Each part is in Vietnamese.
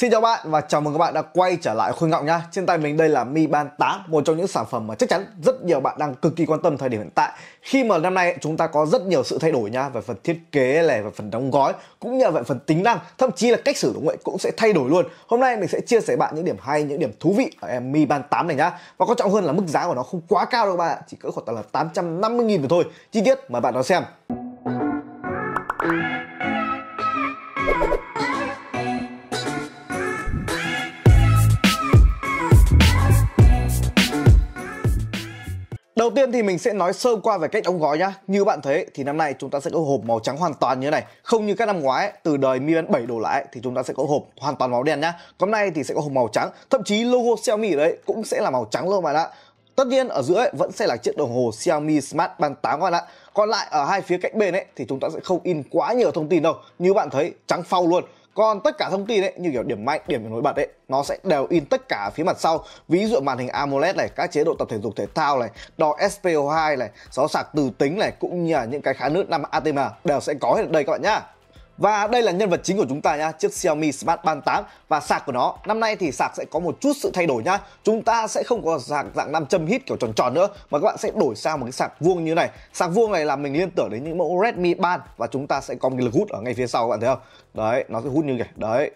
Xin chào bạn và chào mừng các bạn đã quay trở lại Khôi Ngọng nhá. Trên tay mình đây là Mi Band 8, một trong những sản phẩm mà chắc chắn rất nhiều bạn đang cực kỳ quan tâm thời điểm hiện tại. Khi mà năm nay chúng ta có rất nhiều sự thay đổi nhá về phần thiết kế này, về phần đóng gói, cũng như về phần tính năng, thậm chí là cách sử dụng cũng sẽ thay đổi luôn. Hôm nay mình sẽ chia sẻ bạn những điểm hay, những điểm thú vị ở em Mi Band 8 này nhá. Và quan trọng hơn là mức giá của nó không quá cao đâu các bạn, chỉ cỡ khoảng tầm là 850 000 thôi. Chi tiết mời bạn đón xem. tiên thì mình sẽ nói sơ qua về cách đóng gói nhá. Như bạn thấy thì năm nay chúng ta sẽ có hộp màu trắng hoàn toàn như này, không như các năm ngoái từ đời Mi Band 7 đổ lại thì chúng ta sẽ có hộp hoàn toàn màu đen nhá. Còn nay thì sẽ có hộp màu trắng, thậm chí logo Xiaomi đấy cũng sẽ là màu trắng luôn bạn ạ. Tất nhiên ở giữa ấy, vẫn sẽ là chiếc đồng hồ Xiaomi Smart Band 8 các bạn ạ. Còn lại ở hai phía cạnh bên ấy thì chúng ta sẽ không in quá nhiều thông tin đâu. Như bạn thấy trắng phau luôn còn tất cả thông tin ấy như kiểu điểm mạnh điểm nổi bật ấy nó sẽ đều in tất cả phía mặt sau ví dụ màn hình AMOLED này các chế độ tập thể dục thể thao này đo SPO2 này gió sạc từ tính này cũng như là những cái khá nước năm ATM đều sẽ có ở đây các bạn nhá và đây là nhân vật chính của chúng ta nhá, chiếc Xiaomi Smart Band 8 và sạc của nó. Năm nay thì sạc sẽ có một chút sự thay đổi nhá. Chúng ta sẽ không có sạc dạng nam châm hít kiểu tròn tròn nữa mà các bạn sẽ đổi sang một cái sạc vuông như này. Sạc vuông này là mình liên tưởng đến những mẫu Redmi Band và chúng ta sẽ có một cái lực hút ở ngay phía sau các bạn thấy không? Đấy, nó sẽ hút như vậy. Đấy,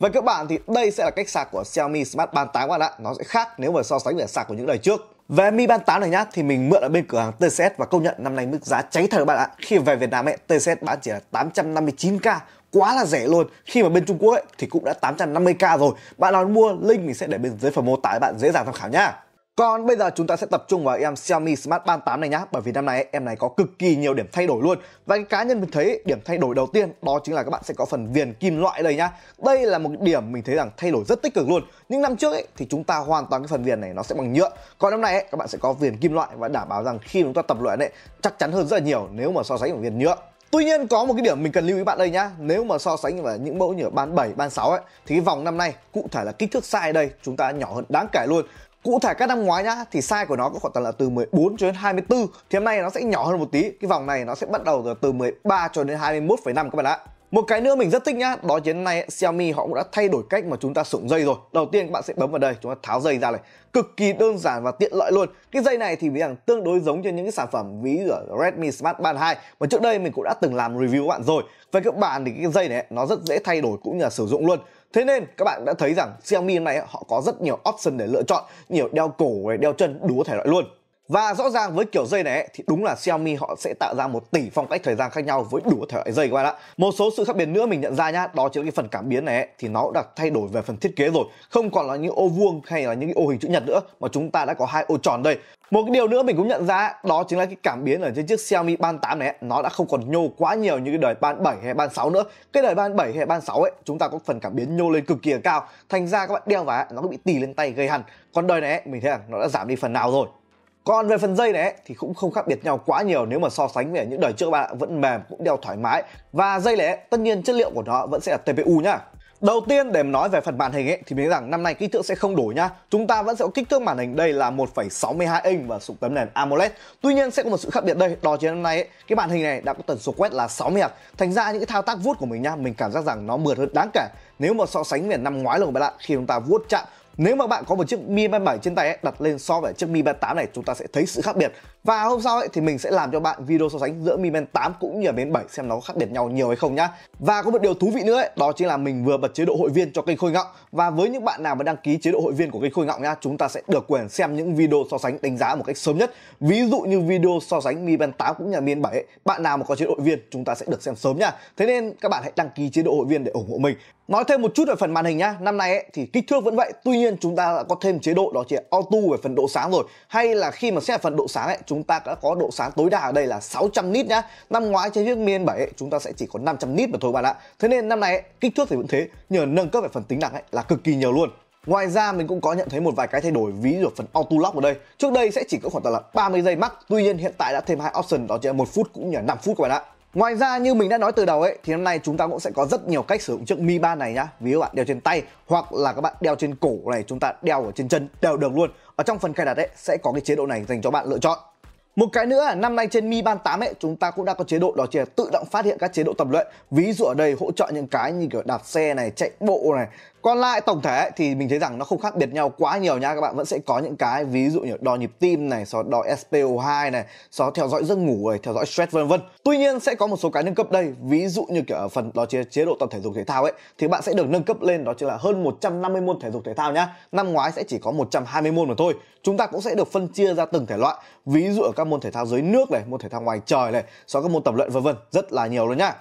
với các bạn thì đây sẽ là cách sạc của Xiaomi Smart Band 8 các bạn ạ Nó sẽ khác nếu mà so sánh với sạc của những đời trước về Mi Band 8 này nhá thì mình mượn ở bên cửa hàng TCS và công nhận năm nay mức giá cháy thời bạn ạ. Khi về Việt Nam ấy, TCS bán chỉ là 859k quá là rẻ luôn khi mà bên Trung Quốc ấy, thì cũng đã 850k rồi bạn nào mua link mình sẽ để bên dưới phần mô tả bạn dễ dàng tham khảo nhá còn bây giờ chúng ta sẽ tập trung vào em Xiaomi Smart Band 8 này nhá Bởi vì năm nay em này có cực kỳ nhiều điểm thay đổi luôn Và cái cá nhân mình thấy điểm thay đổi đầu tiên đó chính là các bạn sẽ có phần viền kim loại đây nhá Đây là một điểm mình thấy rằng thay đổi rất tích cực luôn nhưng năm trước ấy, thì chúng ta hoàn toàn cái phần viền này nó sẽ bằng nhựa Còn năm nay ấy, các bạn sẽ có viền kim loại và đảm bảo rằng khi chúng ta tập luyện ấy chắc chắn hơn rất là nhiều nếu mà so sánh với viền nhựa Tuy nhiên có một cái điểm mình cần lưu ý bạn đây nhá Nếu mà so sánh với những mẫu như ở ban 7, ban 6 ấy Thì cái vòng năm nay cụ thể là kích thước size đây chúng ta nhỏ hơn đáng kể luôn Cụ thể các năm ngoái nhá thì size của nó có khoảng tầm là từ 14 cho đến 24 Thì hôm nay nó sẽ nhỏ hơn một tí Cái vòng này nó sẽ bắt đầu từ 13 cho đến 21,5 các bạn ạ một cái nữa mình rất thích nhá, đó chính nay Xiaomi họ cũng đã thay đổi cách mà chúng ta sử dụng dây rồi. Đầu tiên các bạn sẽ bấm vào đây, chúng ta tháo dây ra này. Cực kỳ đơn giản và tiện lợi luôn. Cái dây này thì mình rằng tương đối giống như những cái sản phẩm ví của Redmi Smart Band 2 mà trước đây mình cũng đã từng làm review các bạn rồi. Về các bạn thì cái dây này nó rất dễ thay đổi cũng như là sử dụng luôn. Thế nên các bạn đã thấy rằng Xiaomi này họ có rất nhiều option để lựa chọn, nhiều đeo cổ, đeo chân đủ thể loại luôn. Và rõ ràng với kiểu dây này ấy, thì đúng là Xiaomi họ sẽ tạo ra một tỷ phong cách thời gian khác nhau với đủ thể loại dây các bạn ạ. Một số sự khác biệt nữa mình nhận ra nhá, đó chính là cái phần cảm biến này ấy, thì nó đã thay đổi về phần thiết kế rồi, không còn là những ô vuông hay là những ô hình chữ nhật nữa mà chúng ta đã có hai ô tròn đây. Một cái điều nữa mình cũng nhận ra đó chính là cái cảm biến ở trên chiếc Xiaomi ban 8 này nó đã không còn nhô quá nhiều như cái đời ban 7 hay ban 6 nữa. Cái đời ban 7 hay ban 6 ấy chúng ta có phần cảm biến nhô lên cực kỳ cao, thành ra các bạn đeo vào nó bị tì lên tay gây hằn. Còn đời này mình thấy là nó đã giảm đi phần nào rồi còn về phần dây này ấy, thì cũng không khác biệt nhau quá nhiều nếu mà so sánh về những đời trước bạn vẫn mềm cũng đeo thoải mái và dây này ấy, tất nhiên chất liệu của nó vẫn sẽ là TPU nhá Đầu tiên để nói về phần màn hình ấy thì mình rằng năm nay kích thước sẽ không đổi nhá. Chúng ta vẫn sẽ có kích thước màn hình đây là 1,62 inch và sụp tấm nền AMOLED. Tuy nhiên sẽ có một sự khác biệt đây, đó chính năm nay ấy, cái màn hình này đã có tần số quét là 60 Hz. Thành ra những cái thao tác vuốt của mình nhá, mình cảm giác rằng nó mượt hơn đáng kể. Nếu mà so sánh về năm ngoái là của bạn khi chúng ta vuốt chạm nếu mà bạn có một chiếc Mi Band 7 trên tay ấy, đặt lên so với chiếc Mi Band 8 này chúng ta sẽ thấy sự khác biệt và hôm sau ấy, thì mình sẽ làm cho bạn video so sánh giữa Mi Band 8 cũng như là Band 7 xem nó có khác biệt nhau nhiều hay không nhá. Và có một điều thú vị nữa ấy, đó chính là mình vừa bật chế độ hội viên cho kênh Khôi Ngọng và với những bạn nào mà đăng ký chế độ hội viên của kênh Khôi Ngọng nhá, chúng ta sẽ được quyền xem những video so sánh đánh giá một cách sớm nhất. Ví dụ như video so sánh Mi Band 8 cũng như là Mi Band 7, ấy, bạn nào mà có chế độ hội viên chúng ta sẽ được xem sớm nhá. Thế nên các bạn hãy đăng ký chế độ hội viên để ủng hộ mình. Nói thêm một chút về phần màn hình nhá. Năm nay ấy, thì kích thước vẫn vậy, tuy nhiên chúng ta đã có thêm chế độ đó chỉ auto về phần độ sáng rồi. Hay là khi mà xét phần độ sáng ấy, chúng chúng ta đã có độ sáng tối đa ở đây là 600 nit nhá. Năm ngoái trên chiếc Mi 7 chúng ta sẽ chỉ có 500 nit mà thôi bạn ạ. Thế nên năm nay kích thước thì vẫn thế, nhờ nâng cấp về phần tính năng ấy là cực kỳ nhiều luôn. Ngoài ra mình cũng có nhận thấy một vài cái thay đổi ví dụ phần auto lock ở đây. Trước đây sẽ chỉ có khoảng tầm là 30 giây max, tuy nhiên hiện tại đã thêm hai option đó chính là một phút cũng như là 5 phút các bạn ạ. Ngoài ra như mình đã nói từ đầu ấy thì năm nay chúng ta cũng sẽ có rất nhiều cách sử dụng chiếc Mi 3 này nhá. Ví dụ bạn đeo trên tay hoặc là các bạn đeo trên cổ này, chúng ta đeo ở trên chân đều được luôn. Ở trong phần cài đặt ấy sẽ có cái chế độ này dành cho bạn lựa chọn. Một cái nữa năm nay trên Mi Band 8 ấy chúng ta cũng đã có chế độ đó chỉ là tự động phát hiện các chế độ tập luyện. Ví dụ ở đây hỗ trợ những cái như kiểu đạp xe này, chạy bộ này, còn lại tổng thể thì mình thấy rằng nó không khác biệt nhau quá nhiều nha các bạn vẫn sẽ có những cái ví dụ như đo nhịp tim này so đo SPO2 này so theo dõi giấc ngủ này theo dõi stress vân vân tuy nhiên sẽ có một số cái nâng cấp đây ví dụ như kiểu ở phần đó chế, chế độ tập thể dục thể thao ấy thì bạn sẽ được nâng cấp lên đó chính là hơn 150 môn thể dục thể thao nhá năm ngoái sẽ chỉ có 120 môn mà thôi chúng ta cũng sẽ được phân chia ra từng thể loại ví dụ ở các môn thể thao dưới nước này môn thể thao ngoài trời này so các môn tập luyện vân vân rất là nhiều luôn nhá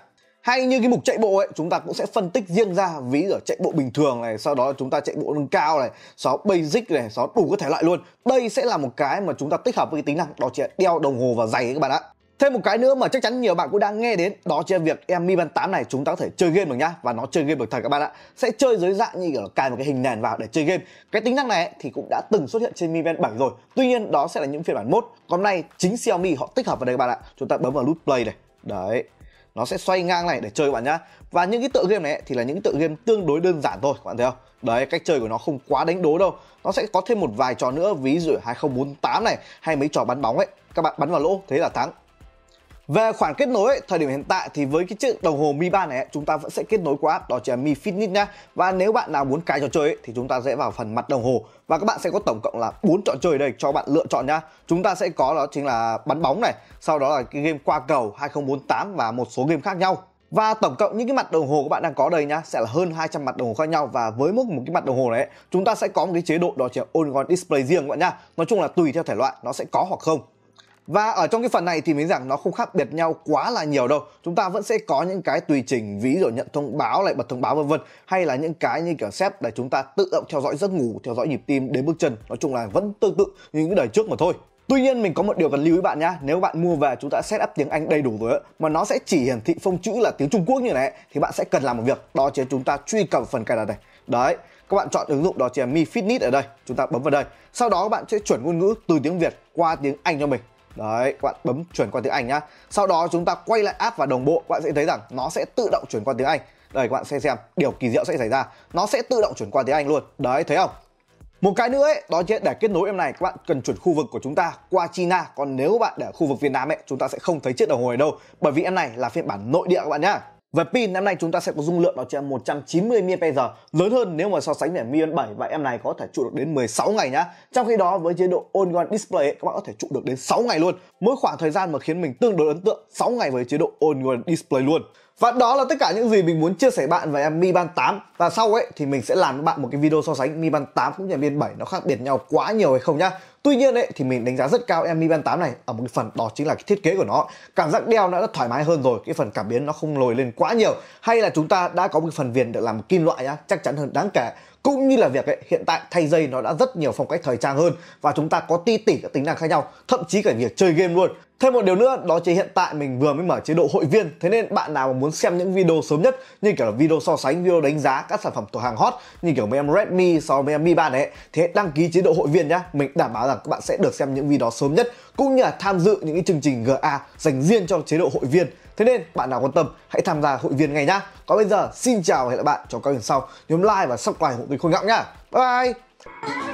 hay như cái mục chạy bộ ấy chúng ta cũng sẽ phân tích riêng ra ví ở chạy bộ bình thường này sau đó chúng ta chạy bộ nâng cao này xóa basic này xóa đủ các thể loại luôn đây sẽ là một cái mà chúng ta tích hợp với cái tính năng đó chính là đeo đồng hồ và giày ấy các bạn ạ Thêm một cái nữa mà chắc chắn nhiều bạn cũng đang nghe đến Đó chính là việc em Mi Band 8 này chúng ta có thể chơi game được nhá Và nó chơi game được thật các bạn ạ Sẽ chơi dưới dạng như kiểu là cài một cái hình nền vào để chơi game Cái tính năng này ấy, thì cũng đã từng xuất hiện trên Mi Band 7 rồi Tuy nhiên đó sẽ là những phiên bản mốt Còn nay chính Xiaomi họ tích hợp vào đây các bạn ạ Chúng ta bấm vào nút play này Đấy nó sẽ xoay ngang này để chơi bạn nhá và những cái tựa game này thì là những tựa game tương đối đơn giản thôi các bạn thấy không đấy cách chơi của nó không quá đánh đố đâu nó sẽ có thêm một vài trò nữa ví dụ 2048 này hay mấy trò bắn bóng ấy các bạn bắn vào lỗ thế là thắng về khoản kết nối thời điểm hiện tại thì với cái chiếc đồng hồ Mi 3 này chúng ta vẫn sẽ kết nối qua app đó chính là Mi Fitness nhá. Và nếu bạn nào muốn cài trò chơi thì chúng ta sẽ vào phần mặt đồng hồ và các bạn sẽ có tổng cộng là 4 trò chơi đây cho bạn lựa chọn nhá. Chúng ta sẽ có đó chính là bắn bóng này, sau đó là cái game qua cầu 2048 và một số game khác nhau. Và tổng cộng những cái mặt đồng hồ các bạn đang có đây nhá sẽ là hơn 200 mặt đồng hồ khác nhau và với mỗi một cái mặt đồng hồ này chúng ta sẽ có một cái chế độ đó chỉ là on display riêng các bạn nhá. Nói chung là tùy theo thể loại nó sẽ có hoặc không. Và ở trong cái phần này thì mình rằng nó không khác biệt nhau quá là nhiều đâu. Chúng ta vẫn sẽ có những cái tùy chỉnh ví dụ nhận thông báo lại bật thông báo vân vân hay là những cái như kiểu xếp để chúng ta tự động theo dõi giấc ngủ, theo dõi nhịp tim đến bước chân. Nói chung là vẫn tương tự như những đời trước mà thôi. Tuy nhiên mình có một điều cần lưu ý bạn nhá, nếu bạn mua về chúng ta set up tiếng Anh đầy đủ rồi mà nó sẽ chỉ hiển thị phông chữ là tiếng Trung Quốc như này thì bạn sẽ cần làm một việc, đó chính là chúng ta truy cập phần cài đặt này. Đấy, các bạn chọn ứng dụng đó chính là Mi Fitness ở đây, chúng ta bấm vào đây. Sau đó các bạn sẽ chuyển ngôn ngữ từ tiếng Việt qua tiếng Anh cho mình. Đấy, các bạn bấm chuyển qua tiếng Anh nhá. Sau đó chúng ta quay lại app và đồng bộ, các bạn sẽ thấy rằng nó sẽ tự động chuyển qua tiếng Anh. Đây các bạn sẽ xem điều kỳ diệu sẽ xảy ra. Nó sẽ tự động chuyển qua tiếng Anh luôn. Đấy, thấy không? Một cái nữa ấy, đó chính để kết nối em này các bạn cần chuyển khu vực của chúng ta qua China Còn nếu bạn để khu vực Việt Nam ấy chúng ta sẽ không thấy chiếc đồng hồ này đâu Bởi vì em này là phiên bản nội địa các bạn nhá về pin năm nay chúng ta sẽ có dung lượng đó chỉ 190 mAh lớn hơn nếu mà so sánh với Mi Band 7 và em này có thể trụ được đến 16 ngày nhá. Trong khi đó với chế độ On One Display ấy, các bạn có thể trụ được đến 6 ngày luôn. Mỗi khoảng thời gian mà khiến mình tương đối ấn tượng 6 ngày với chế độ On One Display luôn. Và đó là tất cả những gì mình muốn chia sẻ bạn về em Mi Band 8 Và sau ấy thì mình sẽ làm với bạn một cái video so sánh Mi Band 8 cũng như Mi Band 7 nó khác biệt nhau quá nhiều hay không nhá Tuy nhiên ấy, thì mình đánh giá rất cao em Mi Band 8 này ở một cái phần đó chính là cái thiết kế của nó Cảm giác đeo nó đã thoải mái hơn rồi, cái phần cảm biến nó không lồi lên quá nhiều Hay là chúng ta đã có một phần viền được làm kim loại nhá, chắc chắn hơn đáng kể cũng như là việc ấy, hiện tại thay dây nó đã rất nhiều phong cách thời trang hơn và chúng ta có ti tỉ các tính năng khác nhau thậm chí cả việc chơi game luôn Thêm một điều nữa đó chính hiện tại mình vừa mới mở chế độ hội viên Thế nên bạn nào mà muốn xem những video sớm nhất Như kiểu là video so sánh, video đánh giá các sản phẩm của hàng hot Như kiểu mấy em Redmi so với em Mi 3 đấy Thì hãy đăng ký chế độ hội viên nhá Mình đảm bảo rằng các bạn sẽ được xem những video sớm nhất Cũng như là tham dự những cái chương trình GA dành riêng cho chế độ hội viên Thế nên bạn nào quan tâm hãy tham gia hội viên ngay nhá Còn bây giờ xin chào và hẹn gặp lại bạn trong các lần sau Nhấn like và subscribe ủng hộ kênh Khôi Ngọng nhá Bye bye